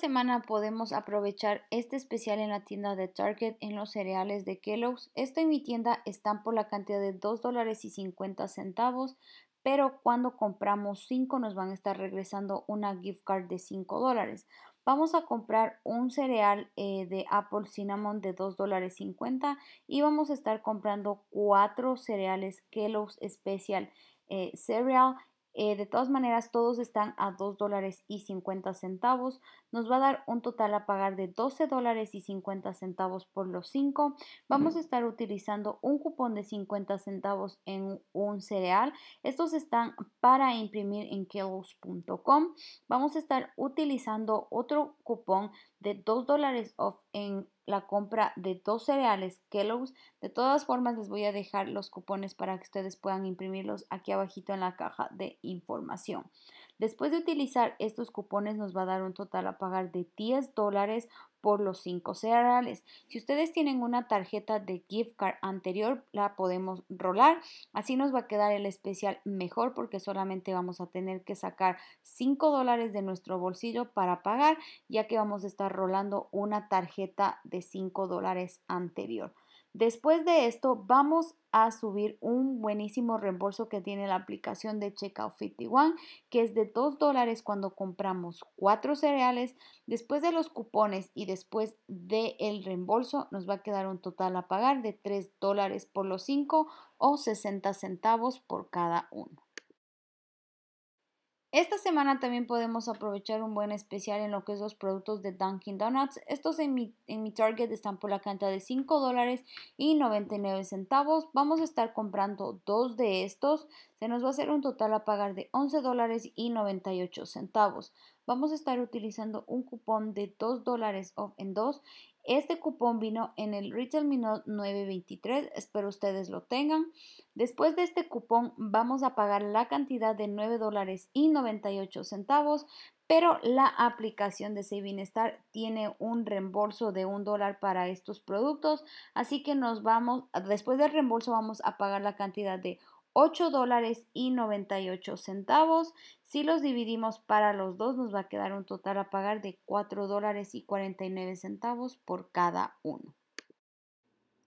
semana podemos aprovechar este especial en la tienda de Target en los cereales de Kellogg's. Esto en mi tienda están por la cantidad de 2 dólares y 50 centavos, pero cuando compramos 5 nos van a estar regresando una gift card de 5 dólares. Vamos a comprar un cereal eh, de Apple Cinnamon de 2 dólares 50 y vamos a estar comprando 4 cereales Kellogg's Special eh, Cereal eh, de todas maneras, todos están a 2 dólares y 50 centavos. Nos va a dar un total a pagar de 12 dólares y 50 centavos por los 5. Vamos a estar utilizando un cupón de 50 centavos en un cereal. Estos están para imprimir en kilos.com. Vamos a estar utilizando otro cupón de 2 dólares off en la compra de dos cereales Kellogg's. De todas formas, les voy a dejar los cupones para que ustedes puedan imprimirlos aquí abajito en la caja de información. Después de utilizar estos cupones, nos va a dar un total a pagar de 10 dólares por los 5 cereales. Si ustedes tienen una tarjeta de gift card anterior, la podemos rolar. Así nos va a quedar el especial mejor porque solamente vamos a tener que sacar 5 dólares de nuestro bolsillo para pagar, ya que vamos a estar rolando una tarjeta de 5 dólares anterior. Después de esto, vamos a subir un buenísimo reembolso que tiene la aplicación de Checkout 51, que es de 2 dólares cuando compramos 4 cereales. Después de los cupones y después del el reembolso, nos va a quedar un total a pagar de 3 dólares por los 5 o 60 centavos por cada uno. Esta semana también podemos aprovechar un buen especial en lo que es los productos de Dunkin Donuts. Estos en mi, Target están por la cantidad de $5.99. dólares y centavos. Vamos a estar comprando dos de estos. Se nos va a hacer un total a pagar de $11.98. dólares y centavos vamos a estar utilizando un cupón de 2 dólares off en 2. Este cupón vino en el Retail Minute 923, espero ustedes lo tengan. Después de este cupón vamos a pagar la cantidad de 9 dólares y 98 centavos, pero la aplicación de Star tiene un reembolso de 1 dólar para estos productos, así que nos vamos, después del reembolso vamos a pagar la cantidad de 8 dólares y 98 centavos. Si los dividimos para los dos, nos va a quedar un total a pagar de 4 dólares y 49 centavos por cada uno.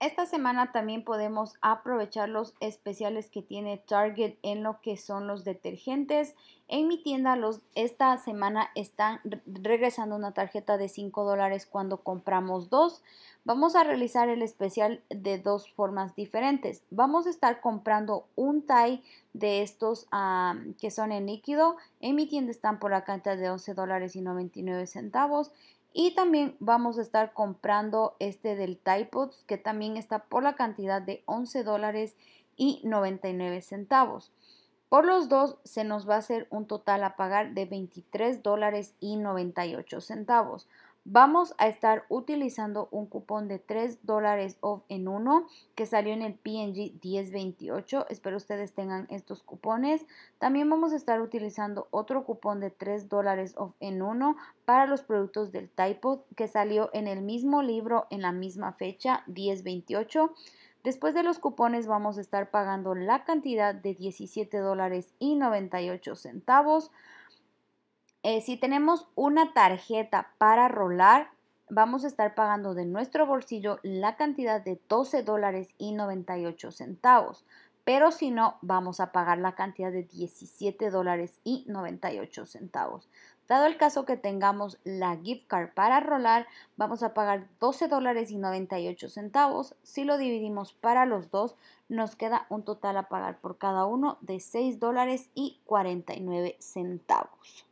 Esta semana también podemos aprovechar los especiales que tiene Target en lo que son los detergentes. En mi tienda esta semana están regresando una tarjeta de 5 dólares cuando compramos dos. Vamos a realizar el especial de dos formas diferentes. Vamos a estar comprando un tie de estos que son en líquido. En mi tienda están por la cantidad de 11 dólares y 99 centavos. Y también vamos a estar comprando este del Typods que también está por la cantidad de 11 dólares y 99 centavos. Por los dos se nos va a hacer un total a pagar de 23 dólares y 98 centavos. Vamos a estar utilizando un cupón de 3 dólares off en uno que salió en el PNG 1028. Espero ustedes tengan estos cupones. También vamos a estar utilizando otro cupón de 3 dólares off en uno para los productos del Typo que salió en el mismo libro en la misma fecha 1028. Después de los cupones vamos a estar pagando la cantidad de y centavos. Eh, si tenemos una tarjeta para rolar, vamos a estar pagando de nuestro bolsillo la cantidad de 12 dólares y 98 centavos. Pero si no, vamos a pagar la cantidad de 17 dólares y 98 centavos. Dado el caso que tengamos la gift card para rolar, vamos a pagar 12 dólares y 98 centavos. Si lo dividimos para los dos, nos queda un total a pagar por cada uno de 6 dólares y 49 centavos.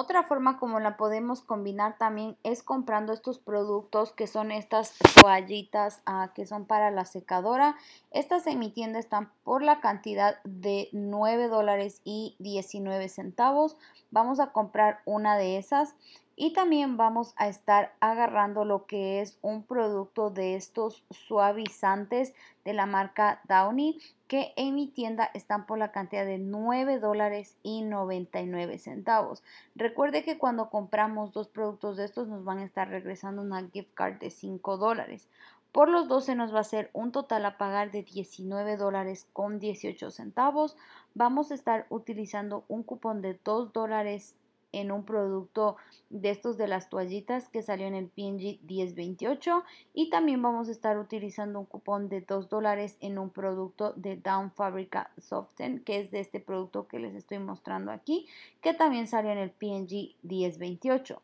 Otra forma como la podemos combinar también es comprando estos productos que son estas toallitas ah, que son para la secadora. Estas en mi tienda están por la cantidad de 9 dólares y 19 centavos. Vamos a comprar una de esas y también vamos a estar agarrando lo que es un producto de estos suavizantes de la marca Downy que en mi tienda están por la cantidad de 9 dólares y 99 centavos. Recuerde que cuando compramos dos productos de estos nos van a estar regresando una gift card de 5 dólares. Por los 12 nos va a ser un total a pagar de 19 dólares con 18 centavos. Vamos a estar utilizando un cupón de 2 dólares en un producto de estos de las toallitas que salió en el PNG 1028 y también vamos a estar utilizando un cupón de 2 dólares en un producto de Down Fabrica Soften que es de este producto que les estoy mostrando aquí que también salió en el PNG 1028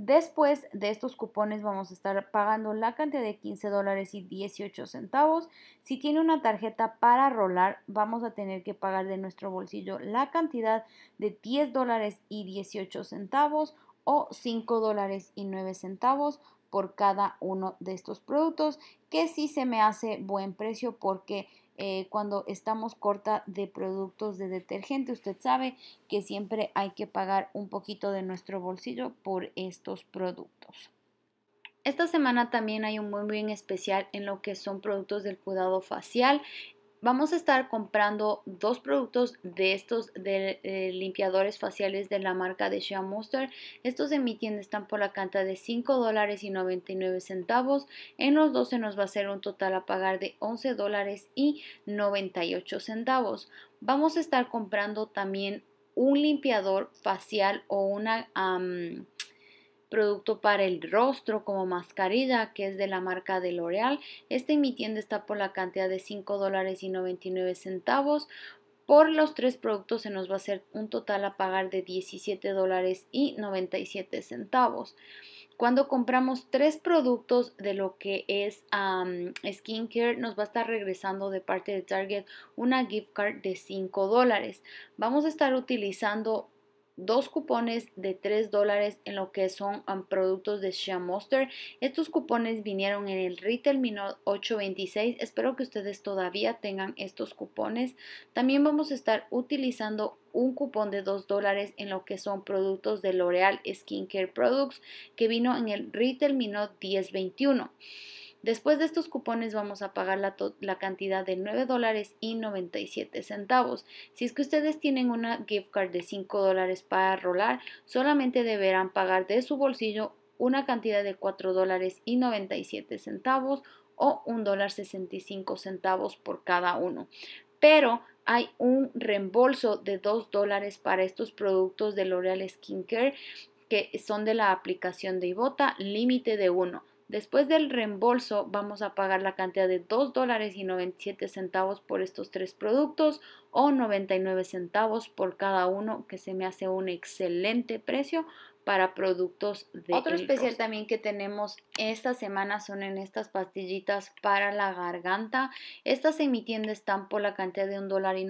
Después de estos cupones vamos a estar pagando la cantidad de 15 dólares y 18 centavos. Si tiene una tarjeta para rolar, vamos a tener que pagar de nuestro bolsillo la cantidad de 10 dólares y 18 centavos o 5 dólares y 9 centavos por cada uno de estos productos, que sí se me hace buen precio porque eh, cuando estamos corta de productos de detergente. Usted sabe que siempre hay que pagar un poquito de nuestro bolsillo por estos productos. Esta semana también hay un muy bien especial en lo que son productos del cuidado facial vamos a estar comprando dos productos de estos de, eh, limpiadores faciales de la marca de Shea Monster. Estos en mi tienda están por la canta de $5.99. dólares y centavos. En los 12 nos va a ser un total a pagar de $11.98. dólares y 98 centavos. Vamos a estar comprando también un limpiador facial o una producto para el rostro como mascarilla que es de la marca de L'Oreal. Este en mi tienda está por la cantidad de $5.99. dólares y centavos. Por los tres productos se nos va a hacer un total a pagar de $17.97. dólares y centavos. Cuando compramos tres productos de lo que es skin skincare, nos va a estar regresando de parte de Target una gift card de 5 dólares. Vamos a estar utilizando dos cupones de 3 dólares en lo que son um, productos de Shea Monster. Estos cupones vinieron en el retail minor 826. Espero que ustedes todavía tengan estos cupones. También vamos a estar utilizando un cupón de 2 dólares en lo que son productos de L'Oreal Skincare Products que vino en el retail minor 1021. Después de estos cupones vamos a pagar la, cantidad de $9.97. dólares centavos. Si es que ustedes tienen una gift card de 5 dólares para rolar, solamente deberán pagar de su bolsillo una cantidad de $4.97 dólares centavos o $1.65 centavos por cada uno. Pero hay un reembolso de 2 dólares para estos productos de L'Oreal Skincare que son de la aplicación de Ibota, límite de 1. Después del reembolso vamos a pagar la cantidad de 2 dólares y 97 centavos por estos tres productos o 99 centavos por cada uno que se me hace un excelente precio para productos de Otro especial también que tenemos esta semana son en estas pastillitas para la garganta. Estas en mi tienda están por la cantidad de un dólar y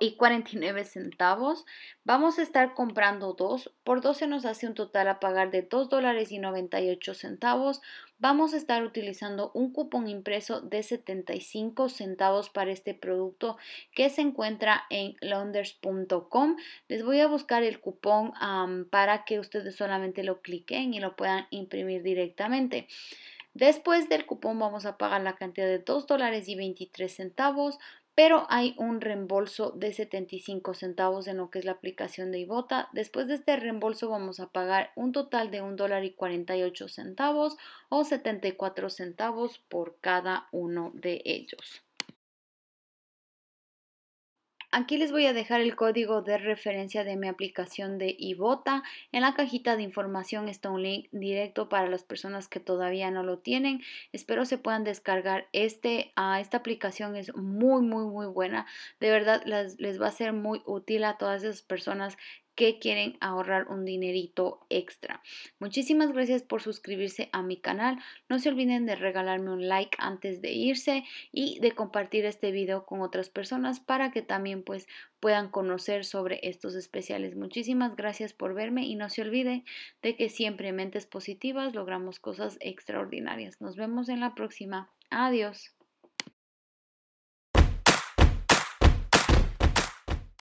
y 49 centavos. Vamos a estar comprando dos. Por se nos hace un total a pagar de 2 dólares y 98 centavos. Vamos a estar utilizando un cupón impreso de 75 centavos para este producto que se encuentra en launders.com. Les voy a buscar el cupón para que ustedes solamente lo cliquen y lo puedan imprimir directamente. Después del cupón vamos a pagar la cantidad de 2 dólares y 23 centavos pero hay un reembolso de 75 centavos en lo que es la aplicación de Ibota. Después de este reembolso vamos a pagar un total de un dólar y 48 centavos o 74 centavos por cada uno de ellos. Aquí les voy a dejar el código de referencia de mi aplicación de Ibota. En la cajita de información está un link directo para las personas que todavía no lo tienen. Espero se puedan descargar este. Ah, esta aplicación es muy, muy, muy buena. De verdad les va a ser muy útil a todas esas personas que quieren ahorrar un dinerito extra. Muchísimas gracias por suscribirse a mi canal. No se olviden de regalarme un like antes de irse y de compartir este video con otras personas para que también pues puedan conocer sobre estos especiales. Muchísimas gracias por verme y no se olviden de que siempre mentes positivas logramos cosas extraordinarias. Nos vemos en la próxima. Adiós.